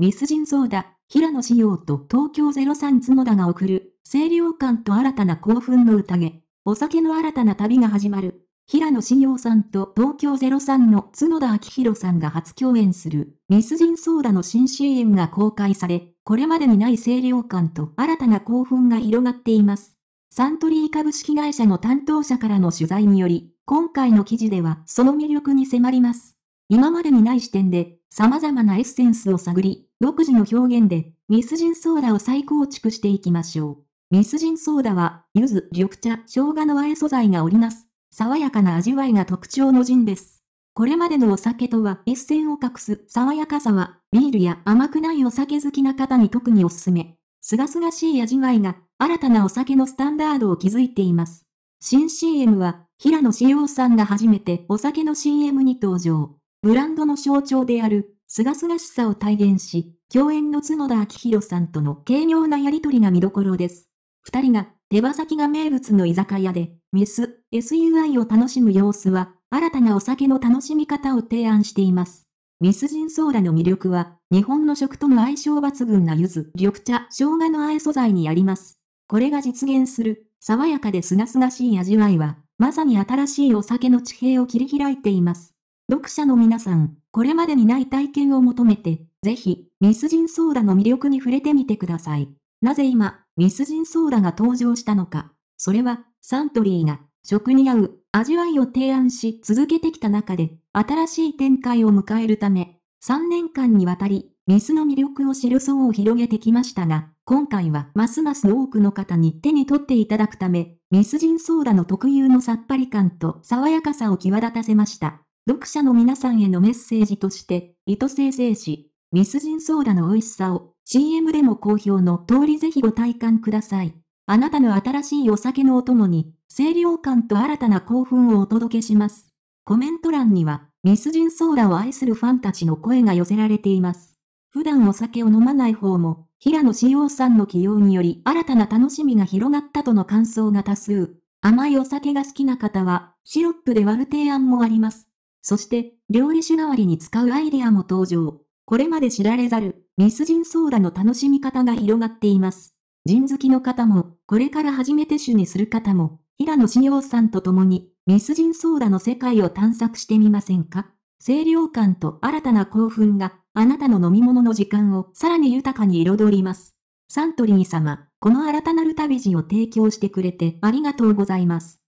ミスジンソーダ、平野紫耀と東京03角田が送る、清涼感と新たな興奮の宴。お酒の新たな旅が始まる。平野紫耀さんと東京03の角田昭弘さんが初共演する、ミスジンソーダの新 CM が公開され、これまでにない清涼感と新たな興奮が広がっています。サントリー株式会社の担当者からの取材により、今回の記事ではその魅力に迫ります。今までにない視点で様々なエッセンスを探り、独自の表現で、ミスジンソーダを再構築していきましょう。ミスジンソーダは、柚子、緑茶、生姜の和え素材が織りなす、爽やかな味わいが特徴のジンです。これまでのお酒とは一線を画す爽やかさは、ビールや甘くないお酒好きな方に特におすすめ。すがすがしい味わいが、新たなお酒のスタンダードを築いています。新 CM は、平野紫耀さんが初めてお酒の CM に登場。ブランドの象徴であるすがすがしさを体現し、共演の角田昭弘さんとの軽妙なやりとりが見どころです。二人が、手羽先が名物の居酒屋で、ミス、SUI を楽しむ様子は、新たなお酒の楽しみ方を提案しています。ミスジンソーダの魅力は、日本の食との相性抜群な柚子、緑茶、生姜のあえ素材にあります。これが実現する、爽やかですがすがしい味わいは、まさに新しいお酒の地平を切り開いています。読者の皆さん、これまでにない体験を求めて、ぜひ、ミスジンソーダの魅力に触れてみてください。なぜ今、ミスジンソーダが登場したのか。それは、サントリーが、食に合う、味わいを提案し続けてきた中で、新しい展開を迎えるため、3年間にわたり、ミスの魅力を知る層を広げてきましたが、今回はますます多くの方に手に取っていただくため、ミスジンソーダの特有のさっぱり感と爽やかさを際立たせました。読者の皆さんへのメッセージとして、糸生成紙、ミスジンソーダの美味しさを CM でも好評の通りぜひご体感ください。あなたの新しいお酒のお供に、清涼感と新たな興奮をお届けします。コメント欄には、ミスジンソーダを愛するファンたちの声が寄せられています。普段お酒を飲まない方も、平野志陽さんの起用により新たな楽しみが広がったとの感想が多数。甘いお酒が好きな方は、シロップで割る提案もあります。そして、料理酒代わりに使うアイデアも登場。これまで知られざる、ミスジンソーダの楽しみ方が広がっています。ジン好きの方も、これから初めて酒にする方も、平野紫耀さんと共に、ミスジンソーダの世界を探索してみませんか清涼感と新たな興奮が、あなたの飲み物の時間をさらに豊かに彩ります。サントリー様、この新たなる旅路を提供してくれてありがとうございます。